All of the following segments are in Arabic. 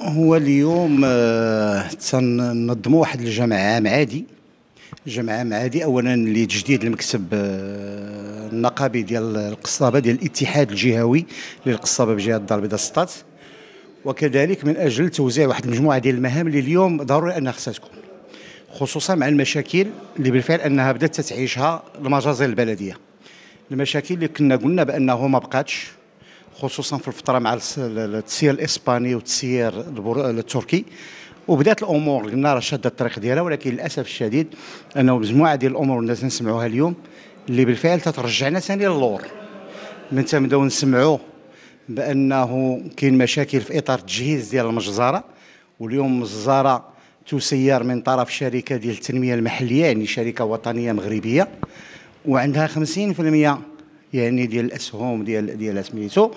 هو اليوم آه، تنظموا واحد الجمع عام عادي جمع عام عادي اولا لتجديد المكتب آه، النقابي ديال القصابه ديال الاتحاد الجهوي للقصابه بجهه الدار البيضاء السطات وكذلك من اجل توزيع واحد المجموعه ديال المهام اللي اليوم ضروري انها خصها تكون خصوصا مع المشاكل اللي بالفعل انها بدات تتعيشها المجازر البلديه المشاكل اللي كنا قلنا بانه ما بقاتش خصوصا في الفتره مع التسيير الاسباني والتسيير التركي وبدات الامور قلنا راه شاده الطريق ديالها ولكن للاسف الشديد انه مجموعه ديال الامور الناس نسمعوها اليوم اللي بالفعل تترجعنا ثاني للور من تنبداو نسمعوا بانه كاين مشاكل في اطار التجهيز ديال المجزره واليوم المجزره تسير من طرف شركه ديال التنميه المحليه يعني شركه وطنيه مغربيه وعندها 50% يعني ديال الاسهم ديال ديال سميتو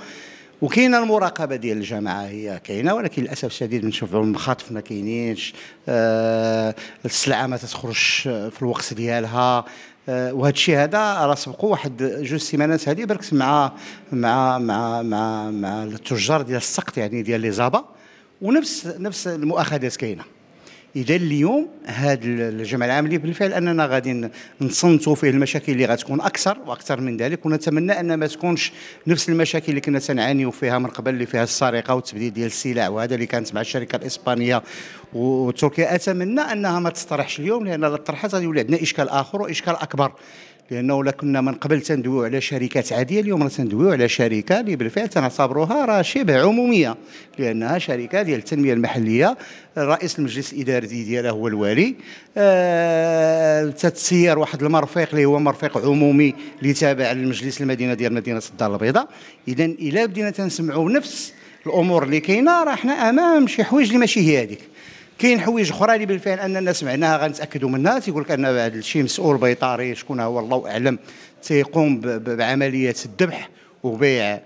وكاينه المراقبه ديال الجماعه هي كاينه ولكن للاسف الشديد نشوف المخاطف ما كاينينش آه السلعه ما تخرجش في الوقت ديالها آه وهذا الشيء هذا راه سبقوا واحد جوج سيمانات هذه بركت مع مع مع مع مع التجار ديال السقط يعني ديال لي زابا ونفس نفس المؤاخذات كاينه اذا اليوم هذا الجمع العام بالفعل اننا غادي نصنتوا فيه المشاكل اللي غتكون اكثر واكثر من ذلك ونتمنى ان ما تكونش نفس المشاكل اللي كنا تنعانيو فيها من قبل اللي فيها السرقه والتبديل ديال السلع وهذا اللي كانت مع الشركه الاسبانيه وتركيا اتمنى انها ما تطرحش اليوم لان الا طرحت غادي يولي عندنا اشكال اخر واشكال اكبر لانه كنا من قبل تندويو على شركات عاديه اليوم راه تندويو على شركه اللي بالفعل تنعتبروها راه شبه عموميه لانها شركه ديال التنميه المحليه رئيس المجلس الاداري ديالها هو الوالي آه، تتسير واحد المرفق اللي هو مرفق عمومي اللي تابع للمجلس المدينه ديال مدينه الدار البيضاء اذا الا بدينا تنسمعوا نفس الامور اللي كاينه راه حنا امام شي حوايج اللي ماشي هي هذيك كاين حوايج اخرى اللي بالفعل اننا سمعناها غنتاكدوا منها تيقول لك ان هذا الشيء مسؤول بيطاري شكون هو الله اعلم تيقوم بعمليه الذبح وبيع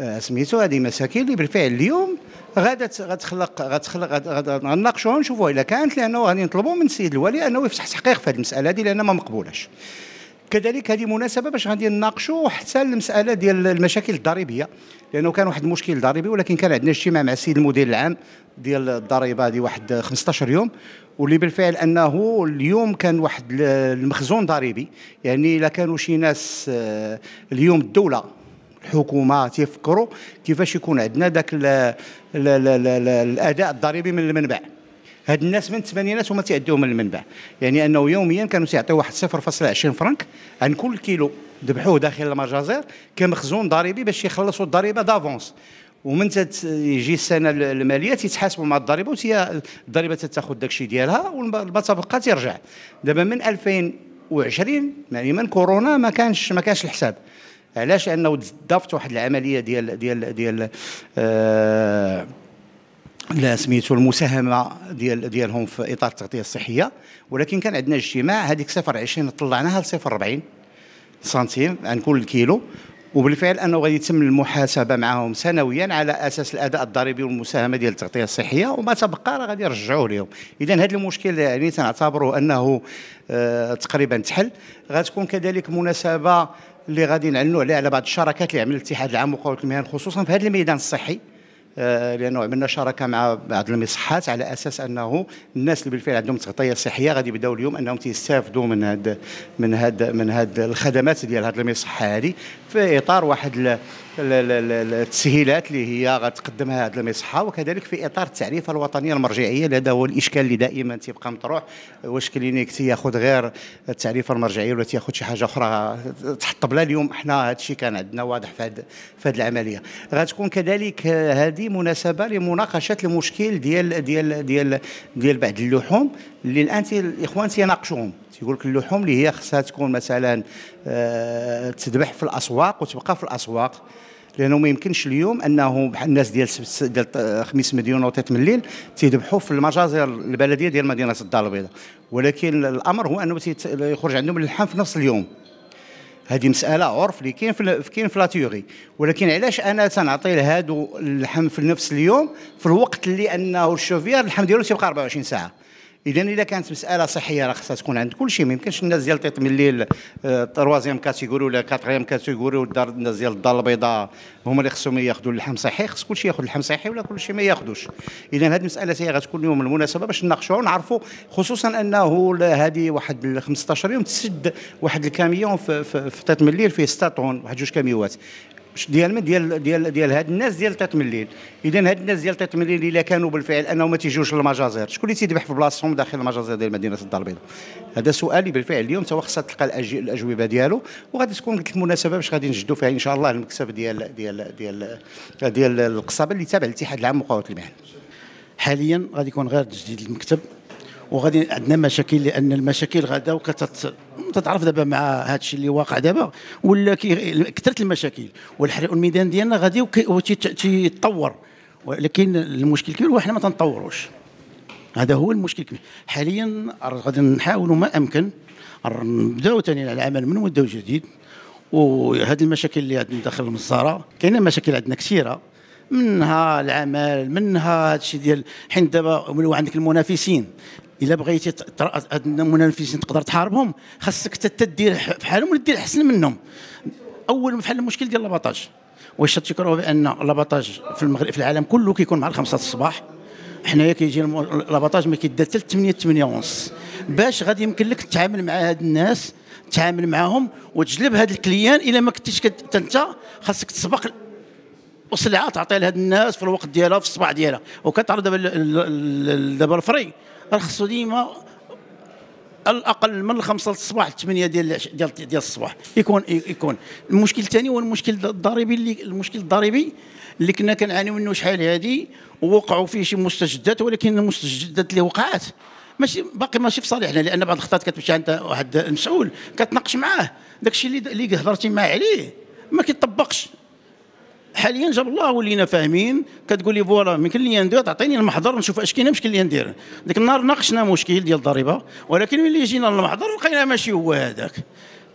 آه، سميتو هذه مساكين اللي بالفعل اليوم غادا غتخلق غتخلق غناقشوها ونشوفوها الا كانت لانه غادي نطلبوا من السيد الوالي انه يفتح تحقيق في هذه المساله هذه لانها ما مقبولاش كذلك هذه مناسبه باش غادي نناقشوا حتى المساله ديال المشاكل الضريبيه لانه كان واحد المشكل ضريبي ولكن كان عندنا اجتماع مع السيد المدير العام ديال الضريبه هذه دي واحد 15 يوم واللي بالفعل انه اليوم كان واحد المخزون ضريبي يعني الا كانوا شي ناس آه، اليوم الدوله الحكومه تيفكروا كيفاش يكون عندنا ذاك الاداء الضريبي من المنبع هاد الناس من الثمانينات هما تيعديوهم من المنبع يعني انه يوميا كانوا تيعطيو واحد 0.20 فرنك عن كل كيلو ذبحوه داخل المجازر كمخزون ضريبي باش يخلصوا الضريبه دافونس ومن يجي السنه الماليه تيتحاسبوا مع الضريبه وتيا الضريبه تاخذ داكشي ديالها والما تبقى تيرجع دابا من 2020 يعني من كورونا ما كانش ما كانش الحساب علاش لانه ضافت واحد العمليه ديال ديال ديال آه لا سميتو المساهمه ديال ديالهم في اطار التغطيه الصحيه ولكن كان عندنا اجتماع هذيك 020 طلعناها ل 040 سنتيم عن كل كيلو وبالفعل انه غادي يتم المحاسبه معهم سنويا على اساس الاداء الضريبي والمساهمه ديال التغطيه الصحيه وما تبقى راه غادي يرجعوه لهم اذا هذا المشكل يعني تنعتبره انه آه تقريبا تحل غتكون كذلك مناسبه اللي غادي نعلنوا عليها على بعض الشراكات اللي عمل الاتحاد العام وقوات المهن خصوصا في هذا الميدان الصحي آه، لانه عملنا شراكه مع بعض المصحات على اساس انه الناس اللي بالفعل عندهم تغطيه صحيه غادي يبداو اليوم انهم تيستافدوا من هاد من هاد من هاد الخدمات ديال هاد المصحه هذه في اطار واحد التسهيلات اللي هي غتقدمها هذه المصحه وكذلك في اطار التعريف الوطنيه المرجعيه هذا هو الاشكال اللي دائما تيبقى مطروح واش كلينيك تياخذ غير التعريف المرجعيه ولا تياخذ شي حاجه اخرى تحطب لها اليوم احنا هذا الشيء كان عندنا واضح في هذه العمليه غتكون كذلك هذه مناسبه لمناقشه المشكل ديال ديال ديال ديال بعض اللحوم اللي الان الاخوان تيناقشوهم تيقول لك اللحوم اللي هي خصها تكون مثلا آه، تذبح في الاسواق وتبقى في الاسواق لانه ما يمكنش اليوم انه بحال الناس ديال ديال آه، خميس مديون وطيت من الليل تيذبحوا في المجازر البلديه ديال مدينه الدار البيضاء ولكن الامر هو انه يخرج عندهم اللحم في نفس اليوم هذه مساله عرف اللي كاين في كاين في لاتيغي ولكن علاش انا تنعطي لهادو اللحم في نفس اليوم في الوقت اللي انه الشوفير اللحم ديالو تيبقى 24 ساعه اذا اذا كانت مساله صحيه راه خصها تكون عند كل شيء ما يمكنش الناس ديال من الليل آه، تروازيام كاتيغوري ولا كاتريام كاتيغوري والدار الناس ديال الدار البيضاء هما اللي خصهم ياخذوا اللحم صحي خص كل شيء ياخذ اللحم صحي ولا كل شيء ما ياخذوش اذا هذه المساله هي غتكون اليوم المناسبه باش نناقشوها ونعرفوا خصوصا انه هذه واحد 15 يوم تسد واحد الكاميون في, في, في الليل فيه 6 طون واحد جوج كاميوات ديال من ديال ديال ديال هاد الناس ديال تتمليل اذا هاد الناس ديال تتمليل الا كانوا بالفعل انهم ما تيجوش للمجازر شكون اللي تيذبح في بلاصتهم داخل المجازر ديال مدينه الدار البيضاء هذا سؤالي بالفعل اليوم توا خصها تلقى الاجوبه ديالو وغادي تكون قلت المناسبه باش غادي نجدوا فيها ان شاء الله المكسب ديال ديال ديال ديال القصابه اللي تابع الاتحاد العام مقاومه المهن حاليا غادي يكون غير تجديد المكتب وغادي عندنا مشاكل لان المشاكل غدا وكتت تتعرف دابا مع هذا الشيء اللي واقع دابا ولا كثرت المشاكل والحريق الميدان ديالنا غادي تيتطور ولكن المشكل كبير وحنا ما تنطوروش هذا هو المشكل الكبير حاليا غادي نحاولوا ما امكن نبداو ثاني العمل من مده جديد وهذه المشاكل اللي عندنا داخل المساره كاينه مشاكل عندنا كثيره منها العمل منها هذا الشيء ديال حين دابا عندك المنافسين الا بغيتي هاد المنافسين تقدر تحاربهم خاصك حتى دير بحالهم ولا دير احسن منهم اول بحال المشكل ديال لاباطاج واش تذكروا بان لاباطاج في المغرب في العالم كله كيكون مع الخمسة الصباح حنايا كيجي لاباطاج ما كيدار حتى 8 8 ونص باش غادي يمكن لك تتعامل مع هاد الناس تتعامل معاهم وتجلب هاد الكليان الا ما كنتيش انت خاصك تسبق وسلعه تعطيها لهاد الناس في الوقت ديالها في الصباح ديالها وكتعرض دابا دابا الفري راه خصو ديما الاقل من 5 الصباح 8 ديال ديال ديال الصباح يكون يكون المشكل الثاني هو المشكل الضريبي اللي المشكل الضريبي اللي كنا كنعانيو منه شحال هادي ووقعوا فيه شي مستجدات ولكن المستجدات اللي وقعات ماشي باقي ماشي في صالحنا لان بعض الخطات كتمشي عند واحد المسؤول كتناقش معاه داك الشيء اللي اللي هضرتي معاه عليه ما كيطبقش حاليا جاب الله ولينا فاهمين كتقول لي فوالا يمكن لي ندير تعطيني المحضر نشوف اش كاين المشكل اللي ندير ديك النهار ناقشنا مشكل ديال الضريبه ولكن ملي جينا للمحضر لقينا ماشي هو هذاك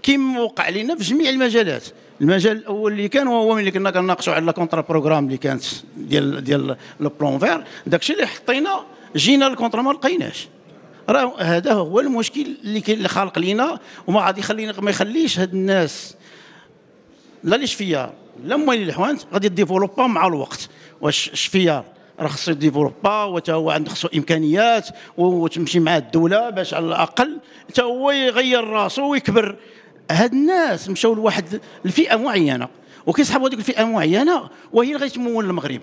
كيما وقع لنا في جميع المجالات المجال الاول اللي كان وهو ملي كنا كناقشوا على الكونترا بروغرام اللي كانت ديال ديال لو بلون فير داكشي اللي حطينا جينا للكونترا ما لقيناش راه هذا هو المشكل اللي كاين اللي خالق لينا وما غادي يخلينا ما يخليش هاد الناس لا ليش فيا لا لما الحوانت غادي ديفلوبا مع الوقت واش اش راه خصو ديفلوبا وتا هو عنده خصو امكانيات وتمشي مع الدوله باش على الاقل تا هو يغير راسو ويكبر هاد الناس مشاو لواحد الفئه معينه وكيسحبوا هذيك الفئه معينه وهي اللي غيتمول المغرب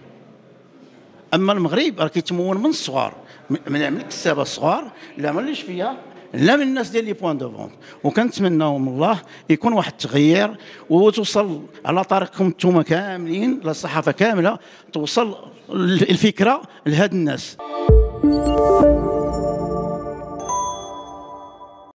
اما المغرب راه كيتمول من الصغار من الكسابه الصغار اللي ما فيها لا من الناس ديال لي بوان دو فونت وكنتمناو من الله يكون واحد التغيير وتوصل على طريقكم نتوما كاملين للصحافه كامله توصل الفكره لهاد الناس